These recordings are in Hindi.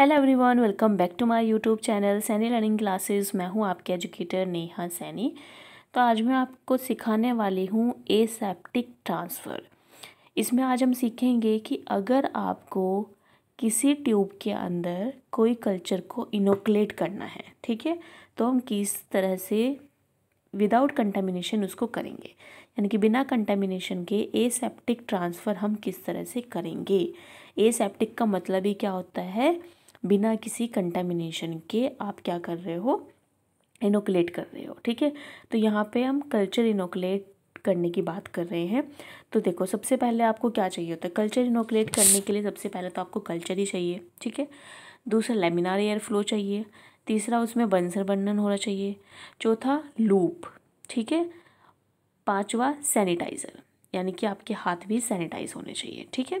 hello everyone welcome back to my YouTube channel Saini learning classes मैं हूं आपके एजुकेटर नेहा सैनी तो आज मैं आपको सिखाने वाली हूं एसेप्टिक ट्रांसफ़र इसमें आज हम सीखेंगे कि अगर आपको किसी ट्यूब के अंदर कोई कल्चर को इनोकुलेट करना है ठीक है तो हम किस तरह से विदाउट कंटेमिनेशन उसको करेंगे यानी कि बिना कंटेमिनेशन के एसेप्टिक ट्रांसफ़र हम किस तरह से करेंगे एसेप्टिक का मतलब ही क्या होता है बिना किसी कंटेमिनेशन के आप क्या कर रहे हो इनोकुलेट कर रहे हो ठीक है तो यहाँ पे हम कल्चर इनोकुलेट करने की बात कर रहे हैं तो देखो सबसे पहले आपको क्या चाहिए होता है कल्चर इनोकुलेट करने के लिए सबसे पहले तो आपको कल्चर ही चाहिए ठीक है दूसरा लेमिनार एयर फ्लो चाहिए तीसरा उसमें बंसर बंधन होना चाहिए चौथा लूप ठीक है पाँचवा सैनिटाइज़र यानी कि आपके हाथ भी सैनिटाइज होने चाहिए ठीक है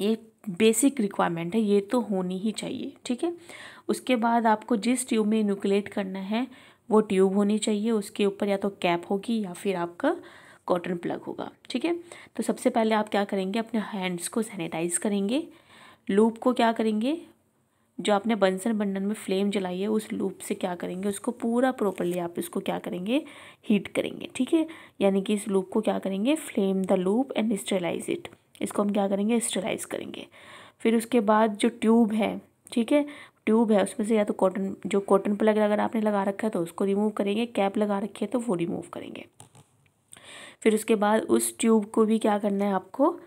ये बेसिक रिक्वायरमेंट है ये तो होनी ही चाहिए ठीक है उसके बाद आपको जिस ट्यूब में न्यूक्लेट करना है वो ट्यूब होनी चाहिए उसके ऊपर या तो कैप होगी या फिर आपका कॉटन प्लग होगा ठीक है तो सबसे पहले आप क्या करेंगे अपने हैंड्स को सैनिटाइज करेंगे लूप को क्या करेंगे जो आपने बंसन बंडन में फ्लेम जलाई है उस लूप से क्या करेंगे उसको पूरा प्रॉपरली आप इसको क्या करेंगे हीट करेंगे ठीक है यानी कि इस लूप को क्या करेंगे flame the loop and sterilise it इसको हम क्या करेंगे स्टेलाइज करेंगे फिर उसके बाद जो ट्यूब है ठीक है ट्यूब है उसमें से या तो कॉटन जो कॉटन प्लग अगर आपने लगा रखा है तो उसको रिमूव करेंगे कैप लगा रखी है तो वो रिमूव करेंगे फिर उसके बाद उस ट्यूब को भी क्या करना है आपको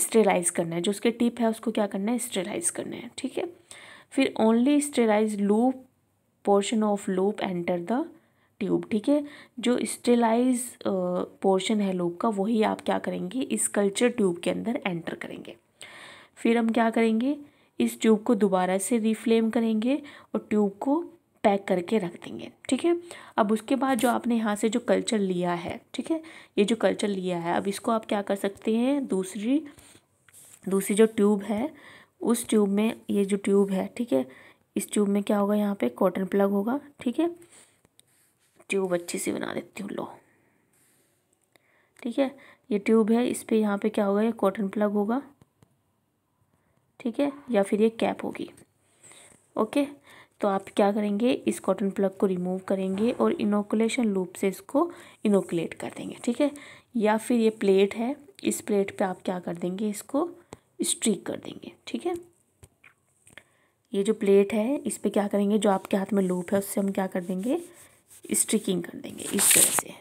स्टेलाइज करना है जो उसके टिप है उसको क्या करना है स्टेलाइज करना है ठीक है फिर only sterilise loop portion of loop enter the tube ठीक है जो स्टेलाइज पोर्शन है लोब का वही आप क्या करेंगे इस कल्चर ट्यूब के अंदर एंटर करेंगे फिर हम क्या करेंगे इस ट्यूब को दोबारा से रिफ्लेम करेंगे और ट्यूब को पैक करके रख देंगे ठीक है अब उसके बाद जो आपने यहाँ से जो कल्चर लिया है ठीक है ये जो कल्चर लिया है अब इसको आप क्या कर सकते हैं दूसरी दूसरी जो ट्यूब है उस ट्यूब में ये जो ट्यूब है ठीक है इस ट्यूब में क्या होगा यहाँ पे कॉटन प्लग होगा ठीक है ट्यूब अच्छी सी बना देती हूँ लो ठीक है ये ट्यूब है इस पर यहाँ पे क्या होगा ये कॉटन प्लग होगा ठीक है या फिर ये कैप होगी ओके तो आप क्या करेंगे इस कॉटन प्लग को रिमूव करेंगे और इनोकुलेशन लूप से इसको इनोकुलेट कर देंगे ठीक है या फिर ये प्लेट है इस प्लेट पे आप क्या कर देंगे इसको स्ट्रीक कर देंगे ठीक है ये जो प्लेट है इस पर क्या करेंगे जो आपके हाथ में लूप है उससे हम क्या कर देंगे स्ट्रिकिंग कर देंगे इस तरह से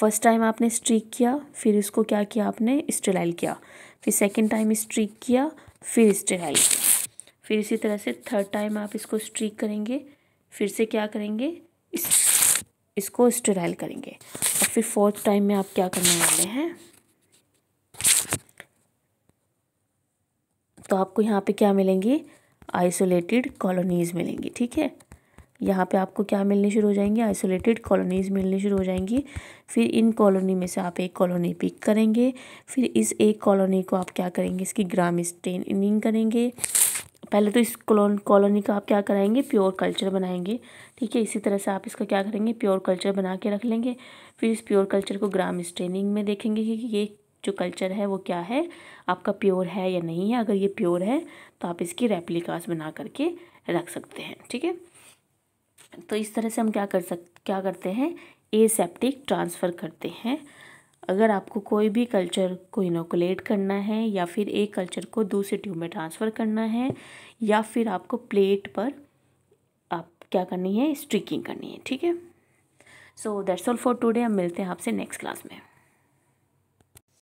फर्स्ट टाइम आपने स्ट्रिक किया फिर इसको क्या किया आपने स्टेलाइल किया फिर सेकेंड टाइम स्ट्रिक किया फिर स्टेलाइल किया फिर इसी तरह से थर्ड टाइम आप इसको स्ट्रिक करेंगे फिर से क्या करेंगे इस, इसको स्टेलाइल करेंगे और फिर फोर्थ टाइम में आप क्या करने वाले हैं तो आपको यहाँ पे क्या मिलेंगी आइसोलेटेड कॉलोनीज मिलेंगी ठीक है यहाँ पे आपको क्या मिलने शुरू हो जाएंगे आइसोलेटेड कॉलोनीज़ मिलनी शुरू हो जाएंगी फिर इन कॉलोनी में से आप एक कॉलोनी पिक करेंगे फिर इस एक कॉलोनी को आप क्या करेंगे इसकी ग्राम स्टेनिंग करेंगे पहले तो इस कॉलोनी का आप क्या कराएंगे प्योर कल्चर बनाएंगे ठीक है इसी तरह से आप इसका क्या करेंगे प्योर कल्चर बना के रख लेंगे फिर इस प्योर कल्चर को ग्राम स्टेनिंग में देखेंगे कि ये जो कल्चर है वो क्या है आपका प्योर है या नहीं है अगर ये प्योर है तो आप इसकी रेप्लिकास बना करके रख सकते हैं ठीक है तो इस तरह से हम क्या कर सक क्या करते हैं एसेप्टिक ट्रांसफ़र करते हैं अगर आपको कोई भी कल्चर को इनोकुलेट करना है या फिर एक कल्चर को दूसरे ट्यूब में ट्रांसफ़र करना है या फिर आपको प्लेट पर आप क्या करनी है स्ट्रिकिंग करनी है ठीक है so that's all for today हम मिलते हैं आपसे नेक्स्ट क्लास में